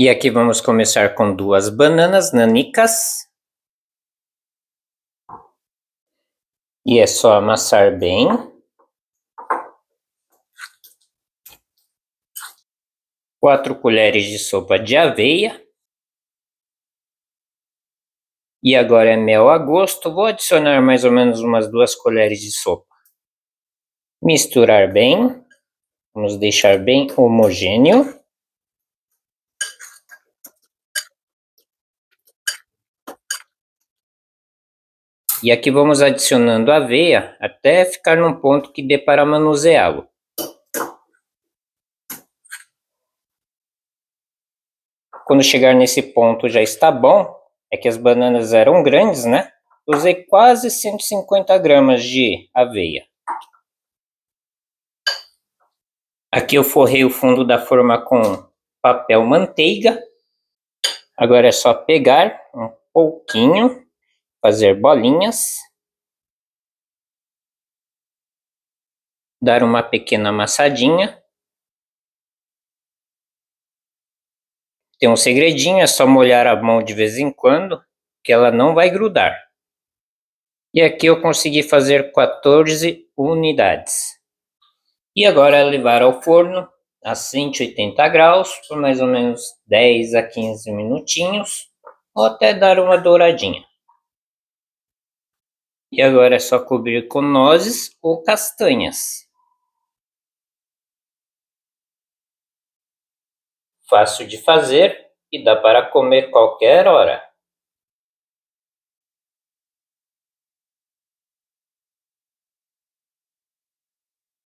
E aqui vamos começar com duas bananas nanicas. E é só amassar bem. Quatro colheres de sopa de aveia. E agora é mel a gosto. Vou adicionar mais ou menos umas duas colheres de sopa. Misturar bem. Vamos deixar bem homogêneo. E aqui vamos adicionando aveia até ficar num ponto que dê para manuseá-lo. Quando chegar nesse ponto já está bom, é que as bananas eram grandes, né? Usei quase 150 gramas de aveia. Aqui eu forrei o fundo da forma com papel manteiga. Agora é só pegar um pouquinho fazer bolinhas, dar uma pequena amassadinha. Tem um segredinho, é só molhar a mão de vez em quando, que ela não vai grudar. E aqui eu consegui fazer 14 unidades. E agora é levar ao forno a 180 graus por mais ou menos 10 a 15 minutinhos, ou até dar uma douradinha. E agora é só cobrir com nozes ou castanhas. Fácil de fazer e dá para comer qualquer hora.